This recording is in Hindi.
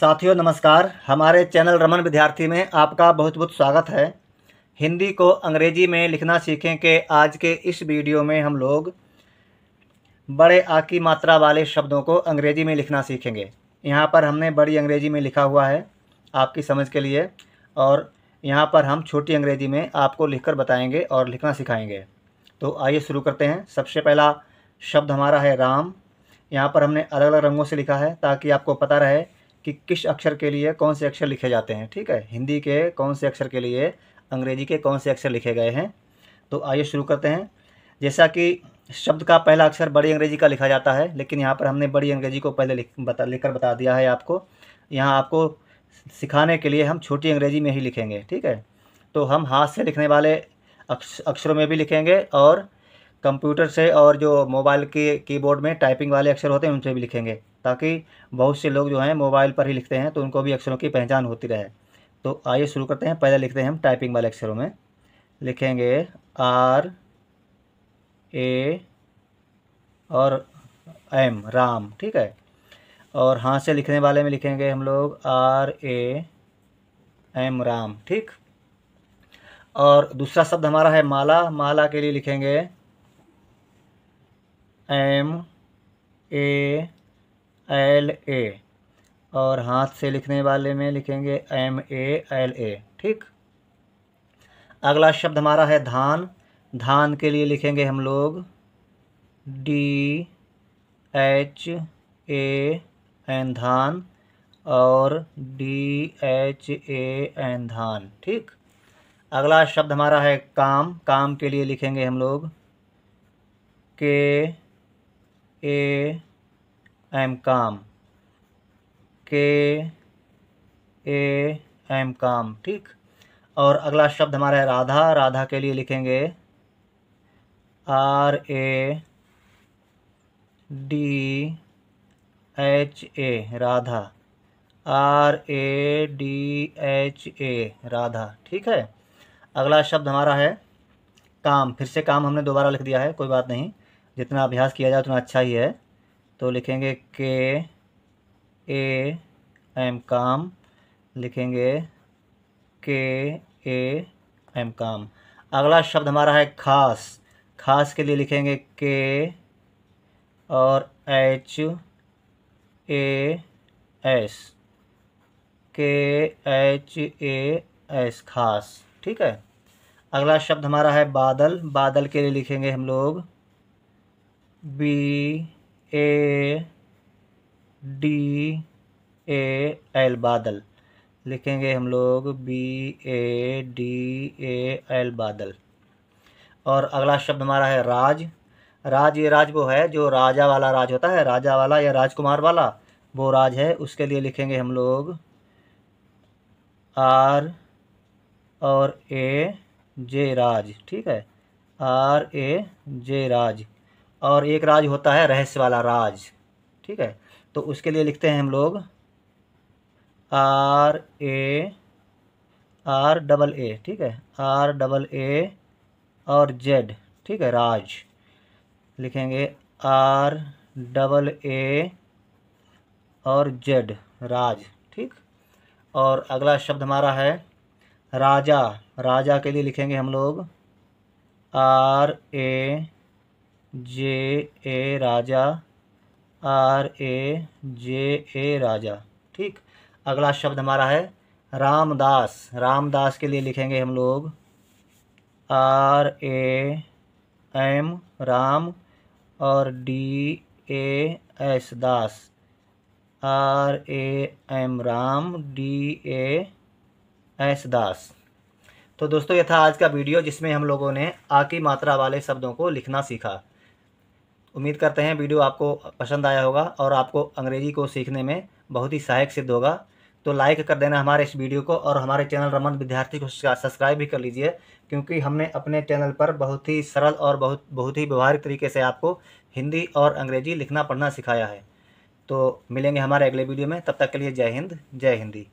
साथियों नमस्कार हमारे चैनल रमन विद्यार्थी में आपका बहुत बहुत स्वागत है हिंदी को अंग्रेजी में लिखना सीखें के आज के इस वीडियो में हम लोग बड़े आ की मात्रा वाले शब्दों को अंग्रेजी में लिखना सीखेंगे यहाँ पर हमने बड़ी अंग्रेजी में लिखा हुआ है आपकी समझ के लिए और यहाँ पर हम छोटी अंग्रेजी में आपको कर बताएंगे और लिखना सिखाएंगे तो आइए शुरू करते हैं सबसे पहला शब्द हमारा है राम यहाँ पर हमने अलग अलग रंगों से लिखा है ताकि आपको पता रहे कि किस अक्षर के लिए कौन से अक्षर लिखे जाते हैं ठीक है हिंदी के कौन से अक्षर के लिए अंग्रेजी के कौन से अक्षर लिखे गए हैं तो आइए शुरू करते हैं जैसा कि शब्द का पहला अक्षर बड़ी अंग्रेजी का लिखा जाता है लेकिन यहाँ पर हमने बड़ी अंग्रेजी को पहले लिख बता लेकर बता दिया है आपको यहाँ आपको सिखाने के लिए हम छोटी अंग्रेजी में ही लिखेंगे ठीक है तो हम हाथ से लिखने वाले अक्ष, अक्षरों में भी लिखेंगे और कंप्यूटर से और जो मोबाइल के कीबोर्ड में टाइपिंग वाले अक्षर होते हैं उनसे भी लिखेंगे ताकि बहुत से लोग जो हैं मोबाइल पर ही लिखते हैं तो उनको भी अक्षरों की पहचान होती रहे तो आइए शुरू करते हैं पहले लिखते हैं हम टाइपिंग वाले अक्षरों में लिखेंगे आर ए और एम राम ठीक है और हाथ से लिखने वाले में लिखेंगे हम लोग आर ए एम राम ठीक और दूसरा शब्द हमारा है माला माला के लिए लिखेंगे एम ए एल ए और हाथ से लिखने वाले में लिखेंगे एम ए एल ए ठीक अगला शब्द हमारा है धान धान के लिए लिखेंगे हम लोग डी एच ए एन धान और डी एच ए एन धान ठीक अगला शब्द हमारा है काम काम के लिए लिखेंगे हम लोग के ए एम काम के ए एम काम ठीक और अगला शब्द हमारा है राधा राधा के लिए लिखेंगे R A D H A Radha R A D H A Radha ठीक है अगला शब्द हमारा है काम फिर से काम हमने दोबारा लिख दिया है कोई बात नहीं जितना अभ्यास किया जाए उतना अच्छा ही है तो लिखेंगे के ए एम काम लिखेंगे के ए एम काम अगला शब्द हमारा है खास खास के लिए लिखेंगे के और H A S K H A S खास ठीक है अगला शब्द हमारा है बादल बादल के लिए लिखेंगे हम लोग B A D A L बादल लिखेंगे हम लोग B A D A L बादल और अगला शब्द हमारा है राज राज ये राज वो है जो राजा वाला राज होता है राजा वाला या राजकुमार वाला वो राज है उसके लिए लिखेंगे हम लोग आर और ए जे राज ठीक है आर ए जे राज और एक राज होता है रहस्य वाला राज ठीक है तो उसके लिए लिखते हैं हम लोग R A R double A ठीक है आर डबल ए और जेड ठीक है राज लिखेंगे आर डबल ए और जेड राज ठीक और अगला शब्द हमारा है राजा राजा के लिए लिखेंगे हम लोग R A J A Raja R A जे ए राजा ठीक अगला शब्द हमारा है रामदास रामदास के लिए लिखेंगे हम लोग आर ए एम राम और D A S Das R A M Ram D A S Das तो दोस्तों यह था आज का वीडियो जिसमें हम लोगों ने आ की मात्रा वाले शब्दों को लिखना सीखा उम्मीद करते हैं वीडियो आपको पसंद आया होगा और आपको अंग्रेज़ी को सीखने में बहुत ही सहायक सिद्ध होगा तो लाइक कर देना हमारे इस वीडियो को और हमारे चैनल रमन विद्यार्थी को सब्सक्राइब भी कर लीजिए क्योंकि हमने अपने चैनल पर बहुत ही सरल और बहुत बहुत ही व्यवहारिक तरीके से आपको हिंदी और अंग्रेजी लिखना पढ़ना सिखाया है तो मिलेंगे हमारे अगले वीडियो में तब तक के लिए जय हिंद जय हिंदी